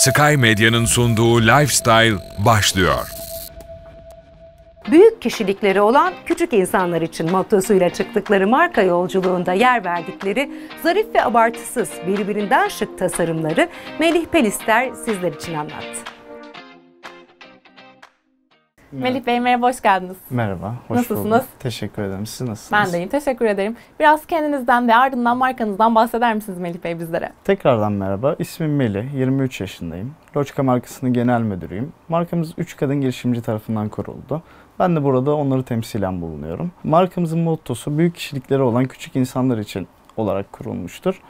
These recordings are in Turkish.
Sky Medya'nın sunduğu Lifestyle başlıyor. Büyük kişilikleri olan küçük insanlar için mottosuyla çıktıkları marka yolculuğunda yer verdikleri zarif ve abartısız birbirinden şık tasarımları Melih Pelister sizler için anlattı. Merhaba. Melih Bey merhaba, hoş geldiniz. Merhaba, hoş Nasılsınız? bulduk. Teşekkür ederim. Siz nasılsınız? Ben de iyiyim, teşekkür ederim. Biraz kendinizden ve ardından markanızdan bahseder misiniz Melih Bey bizlere? Tekrardan merhaba, ismim Melih, 23 yaşındayım. Loçka markasının genel müdürüyüm. Markamız 3 kadın girişimci tarafından kuruldu. Ben de burada onları temsilen bulunuyorum. Markamızın mottosu büyük kişiliklere olan küçük insanlar için olarak kurulmuştur.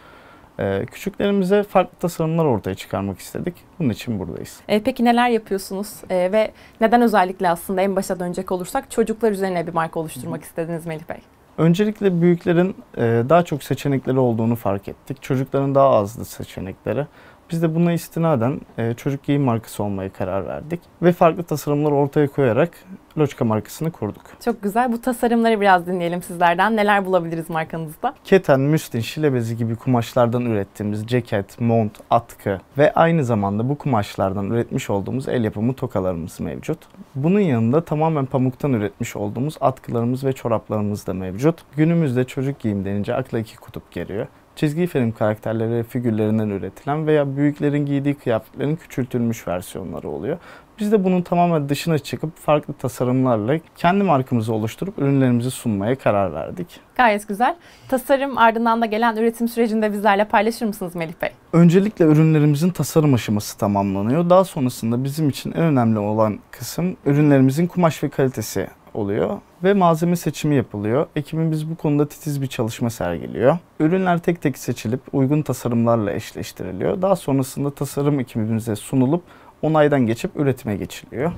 Ee, küçüklerimize farklı tasarımlar ortaya çıkarmak istedik. Bunun için buradayız. E, peki neler yapıyorsunuz e, ve neden özellikle aslında en başa dönecek olursak çocuklar üzerine bir marka oluşturmak Hı. istediniz Melih Bey? Öncelikle büyüklerin e, daha çok seçenekleri olduğunu fark ettik. Çocukların daha azdı seçenekleri. Biz de buna istinaden e, çocuk giyim markası olmaya karar verdik ve farklı tasarımlar ortaya koyarak Loçka markasını kurduk. Çok güzel. Bu tasarımları biraz dinleyelim sizlerden. Neler bulabiliriz markanızda? Keten, müstin, şile bezi gibi kumaşlardan ürettiğimiz ceket, mont, atkı ve aynı zamanda bu kumaşlardan üretmiş olduğumuz el yapımı tokalarımız mevcut. Bunun yanında tamamen pamuktan üretmiş olduğumuz atkılarımız ve çoraplarımız da mevcut. Günümüzde çocuk giyim denince akla iki kutup geliyor çizgi film karakterleri figürlerinden üretilen veya büyüklerin giydiği kıyafetlerin küçültülmüş versiyonları oluyor. Biz de bunun tamamen dışına çıkıp farklı tasarımlarla kendi markamızı oluşturup ürünlerimizi sunmaya karar verdik. Gayet güzel. Tasarım ardından da gelen üretim sürecinde bizlerle paylaşır mısınız Melih Bey? Öncelikle ürünlerimizin tasarım aşaması tamamlanıyor. Daha sonrasında bizim için en önemli olan kısım ürünlerimizin kumaş ve kalitesi oluyor ve malzeme seçimi yapılıyor. Ekibimiz bu konuda titiz bir çalışma sergiliyor. Ürünler tek tek seçilip uygun tasarımlarla eşleştiriliyor. Daha sonrasında tasarım ekibimize sunulup onaydan geçip üretime geçiliyor.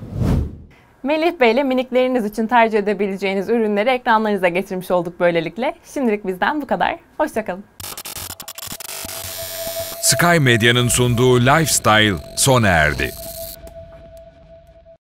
Melih Bey ile minikleriniz için tercih edebileceğiniz ürünleri ekranlarınıza getirmiş olduk böylelikle. Şimdilik bizden bu kadar. Hoşçakalın. Sky Medya'nın sunduğu Lifestyle sona erdi.